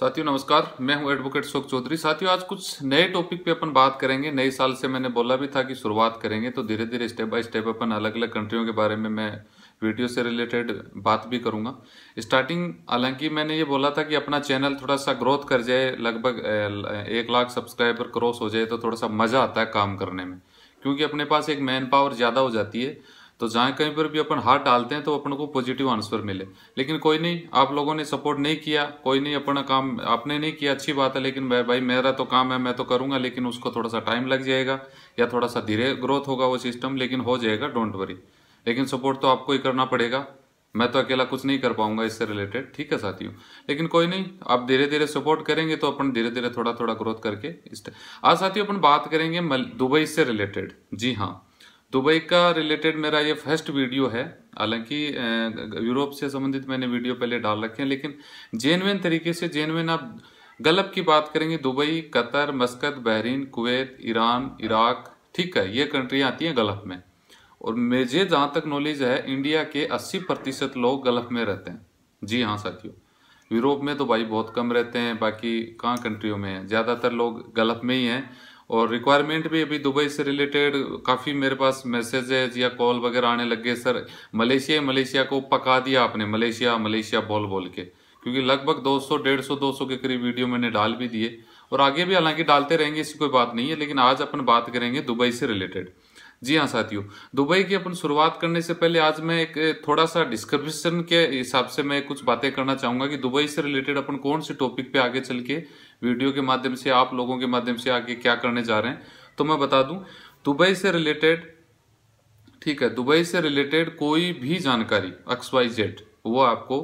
साथियों नमस्कार मैं हूं एडवोकेट शोक चौधरी साथियों आज कुछ नए टॉपिक पे अपन बात करेंगे नए साल से मैंने बोला भी था कि शुरुआत करेंगे तो धीरे धीरे स्टेप बाय स्टेप अपन अलग अलग कंट्रियों के बारे में मैं वीडियो से रिलेटेड बात भी करूंगा स्टार्टिंग हालांकि मैंने ये बोला था कि अपना चैनल थोड़ा सा ग्रोथ कर जाए लगभग एक लाख सब्सक्राइबर क्रॉस हो जाए तो थोड़ा सा मज़ा आता है काम करने में क्योंकि अपने पास एक मैन पावर ज़्यादा हो जाती है तो जहाँ कहीं पर भी अपन हाथ डालते हैं तो अपन को पॉजिटिव आंसर मिले लेकिन कोई नहीं आप लोगों ने सपोर्ट नहीं किया कोई नहीं अपना काम आपने नहीं किया अच्छी बात है लेकिन भाई मेरा तो काम है मैं तो करूँगा लेकिन उसको थोड़ा सा टाइम लग जाएगा या थोड़ा सा धीरे ग्रोथ होगा वो सिस्टम लेकिन हो जाएगा डोंट वरी लेकिन सपोर्ट तो आपको ही करना पड़ेगा मैं तो अकेला कुछ नहीं कर पाऊंगा इससे रिलेटेड ठीक है साथियों लेकिन कोई नहीं आप धीरे धीरे सपोर्ट करेंगे तो अपन धीरे धीरे थोड़ा थोड़ा ग्रोथ करके इस आज हाँ साथियों अपन बात करेंगे दुबई से रिलेटेड जी हाँ दुबई का रिलेटेड मेरा ये फर्स्ट वीडियो है हालांकि यूरोप से संबंधित मैंने वीडियो पहले डाल रखे हैं लेकिन जेनविन तरीके से जेनविन आप गलब की बात करेंगे Dubai Qatar Muscat Bahrain Kuwait Iran Iraq ठीक है ये कंट्रियाँ आती हैं गल्फ में और मुझे जहाँ तक नॉलेज है इंडिया के 80 प्रतिशत लोग गलफ में रहते हैं जी हाँ साथियों यूरोप में तो भाई बहुत कम रहते हैं बाकी कहाँ कंट्रियों में हैं ज़्यादातर लोग गल्फ में ही हैं और रिक्वायरमेंट भी अभी दुबई से रिलेटेड काफ़ी मेरे पास मैसेजेज या कॉल वगैरह आने लग गए सर मलेशिया मलेशिया को पका दिया आपने मलेशिया मलेशिया बोल बोल के क्योंकि लगभग 200 150 200 के करीब वीडियो मैंने डाल भी दिए और आगे भी हालांकि डालते रहेंगे इसकी कोई बात नहीं है लेकिन आज अपन बात करेंगे दुबई से रिलेटेड जी हाँ साथियों दुबई की अपन शुरुआत करने से पहले आज मैं एक थोड़ा सा डिस्क्रिप्शन के हिसाब से मैं कुछ बातें करना चाहूंगा कि दुबई से रिलेटेड अपन कौन से टॉपिक पे आगे चल के वीडियो के माध्यम से आप लोगों के माध्यम से आगे क्या करने जा रहे हैं तो मैं बता दू दुबई से रिलेटेड ठीक है दुबई से रिलेटेड कोई भी जानकारी एक्स वाई जेड वो आपको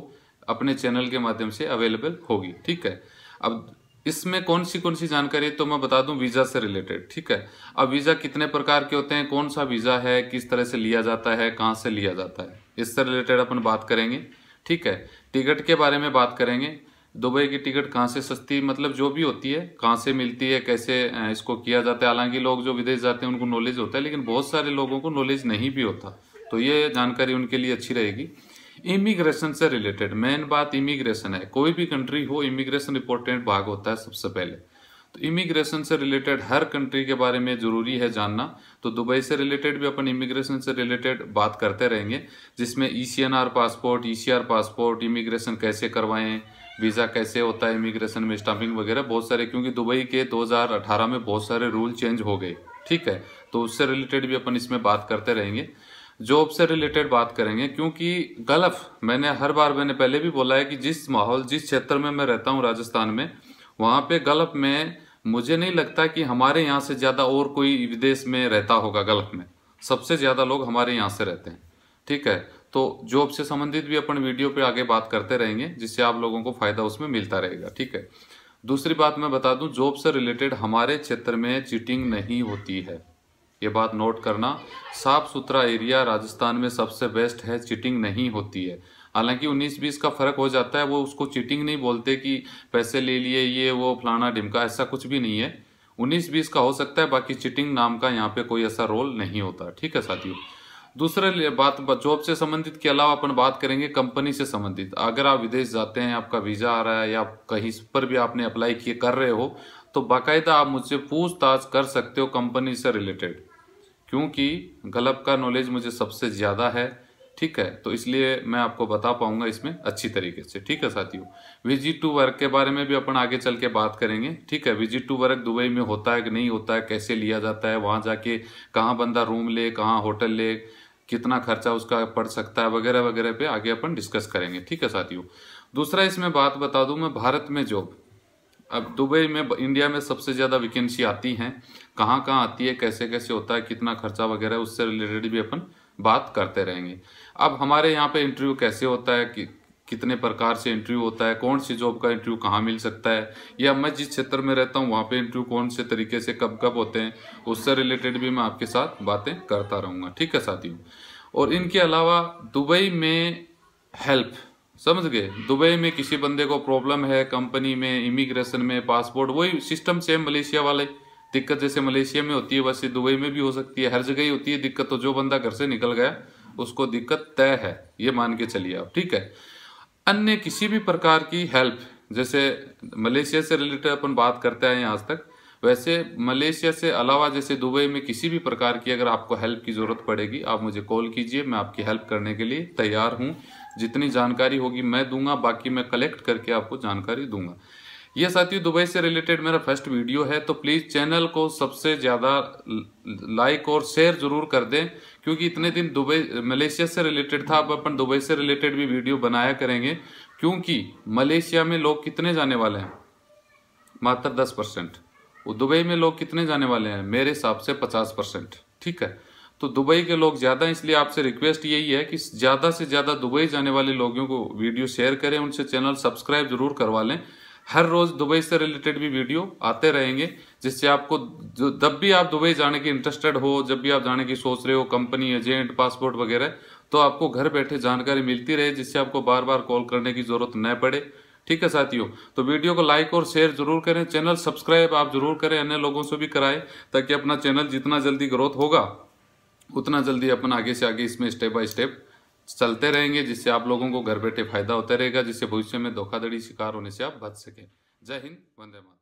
अपने चैनल के माध्यम से अवेलेबल होगी ठीक है अब इसमें कौन सी कौन सी जानकारी तो मैं बता दूं वीज़ा से रिलेटेड ठीक है अब वीज़ा कितने प्रकार के होते हैं कौन सा वीज़ा है किस तरह से लिया जाता है कहाँ से लिया जाता है इससे रिलेटेड अपन बात करेंगे ठीक है टिकट के बारे में बात करेंगे दुबई की टिकट कहाँ से सस्ती मतलब जो भी होती है कहाँ से मिलती है कैसे इसको किया जाता है हालांकि लोग जो विदेश जाते हैं उनको नॉलेज होता है लेकिन बहुत सारे लोगों को नॉलेज नहीं भी होता तो ये जानकारी उनके लिए अच्छी रहेगी इमिग्रेशन से रिलेटेड मेन बात इमिग्रेशन है कोई भी कंट्री हो इमिग्रेशन इंपॉर्टेंट भाग होता है सबसे पहले तो इमिग्रेशन से रिलेटेड हर कंट्री के बारे में ज़रूरी है जानना तो दुबई से रिलेटेड भी अपन इमिग्रेशन से रिलेटेड बात करते रहेंगे जिसमें e passport e passport immigration कैसे करवाएं वीज़ा कैसे होता है इमिग्रेशन में स्टाम्पिंग वगैरह बहुत सारे क्योंकि दुबई के 2018 में बहुत सारे रूल चेंज हो गए ठीक है तो उससे रिलेटेड भी अपन इसमें बात करते रहेंगे जॉब से रिलेटेड बात करेंगे क्योंकि गलफ मैंने हर बार मैंने पहले भी बोला है कि जिस माहौल जिस क्षेत्र में मैं रहता हूँ राजस्थान में वहाँ पे गलफ में मुझे नहीं लगता कि हमारे यहाँ से ज़्यादा और कोई विदेश में रहता होगा गलफ में सबसे ज़्यादा लोग हमारे यहाँ से रहते हैं ठीक है तो जॉब से संबंधित भी अपन वीडियो पे आगे बात करते रहेंगे जिससे आप लोगों को फ़ायदा उसमें मिलता रहेगा ठीक है दूसरी बात मैं बता दूं जॉब से रिलेटेड हमारे क्षेत्र में चीटिंग नहीं होती है ये बात नोट करना साफ सुथरा एरिया राजस्थान में सबसे बेस्ट है चीटिंग नहीं होती है हालांकि 19-20 का फ़र्क हो जाता है वो उसको चीटिंग नहीं बोलते कि पैसे ले लिए ये वो फलाना ढिमका ऐसा कुछ भी नहीं है 19-20 का हो सकता है बाकी चीटिंग नाम का यहाँ पे कोई ऐसा रोल नहीं होता ठीक है साथियों दूसरा बात जॉब से संबंधित के अलावा अपन बात करेंगे कंपनी से संबंधित अगर आप विदेश जाते हैं आपका वीज़ा आ रहा है या कहीं पर भी आपने अप्लाई किए कर रहे हो तो बाकायदा आप मुझसे पूछताछ कर सकते हो कंपनी से रिलेटेड क्योंकि गलब का नॉलेज मुझे सबसे ज़्यादा है ठीक है तो इसलिए मैं आपको बता पाऊंगा इसमें अच्छी तरीके से ठीक है साथियों विजिट टू वर्क के बारे में भी अपन आगे चल के बात करेंगे ठीक है विजिट टू वर्क दुबई में होता है कि नहीं होता है कैसे लिया जाता है वहाँ जाके कहाँ बंदा रूम ले कहाँ होटल ले कितना खर्चा उसका पड़ सकता है वगैरह वगैरह पे आगे अपन डिस्कस करेंगे ठीक है साथियों दूसरा इसमें बात बता दूं मैं भारत में जॉब अब दुबई में इंडिया में सबसे ज़्यादा वैकेंसी आती हैं कहाँ कहाँ आती है कैसे कैसे होता है कितना खर्चा वगैरह उससे रिलेटेड भी अपन बात करते रहेंगे अब हमारे यहाँ पे इंटरव्यू कैसे होता है कि कितने प्रकार से इंटरव्यू होता है कौन सी जॉब का इंटरव्यू कहाँ मिल सकता है या मैं जिस क्षेत्र में रहता हूँ वहाँ पे इंटरव्यू कौन से तरीके से कब कब होते हैं उससे रिलेटेड भी मैं आपके साथ बातें करता रहूँगा ठीक है साथियों और इनके अलावा दुबई में हेल्प समझ गए दुबई में किसी बंदे को प्रॉब्लम है कंपनी में इमिग्रेशन में पासपोर्ट वही सिस्टम सेम मलेशिया वाले दिक्कत जैसे मलेशिया में होती है वैसे दुबई में भी हो सकती है हर जगह ही होती है दिक्कत तो जो बंदा घर से निकल गया उसको दिक्कत तय है ये मान के चलिए आप ठीक है अन्य किसी भी प्रकार की हेल्प जैसे मलेशिया से रिलेटेड अपन बात करते आए हैं आज तक वैसे मलेशिया से अलावा जैसे दुबई में किसी भी प्रकार की अगर आपको हेल्प की ज़रूरत पड़ेगी आप मुझे कॉल कीजिए मैं आपकी हेल्प करने के लिए तैयार हूँ जितनी जानकारी होगी मैं दूंगा बाकी मैं कलेक्ट करके आपको जानकारी दूंगा ये साथियों दुबई से रिलेटेड मेरा फर्स्ट वीडियो है तो प्लीज़ चैनल को सबसे ज़्यादा लाइक और शेयर ज़रूर कर दें क्योंकि इतने दिन दुबई मलेशिया से रिलेटेड था अब अपन दुबई से रिलेटेड भी वीडियो बनाया करेंगे क्योंकि मलेशिया में लोग कितने जाने वाले हैं मात्र दस परसेंट वो दुबई में लोग कितने जाने वाले हैं मेरे हिसाब से पचास परसेंट ठीक है तो दुबई के लोग ज़्यादा इसलिए आपसे रिक्वेस्ट यही है कि ज़्यादा से ज़्यादा दुबई जाने वाले लोगों को वीडियो शेयर करें उनसे चैनल सब्सक्राइब जरूर करवा लें हर रोज़ दुबई से रिलेटेड भी वीडियो आते रहेंगे जिससे आपको जब भी आप दुबई जाने की इंटरेस्टेड हो जब भी आप जाने की सोच रहे हो कंपनी एजेंट पासपोर्ट वगैरह तो आपको घर बैठे जानकारी मिलती रहे जिससे आपको बार बार कॉल करने की ज़रूरत न पड़े ठीक है साथियों तो वीडियो को लाइक और शेयर जरूर करें चैनल सब्सक्राइब आप जरूर करें अन्य लोगों से भी कराएं ताकि अपना चैनल जितना जल्दी ग्रोथ होगा उतना जल्दी अपन आगे से आगे इसमें स्टेप बाय स्टेप चलते रहेंगे जिससे आप लोगों को घर बैठे फायदा होता रहेगा जिससे भविष्य में धोखाधड़ी शिकार होने से आप बच सकें जय हिंद वंदे मातरम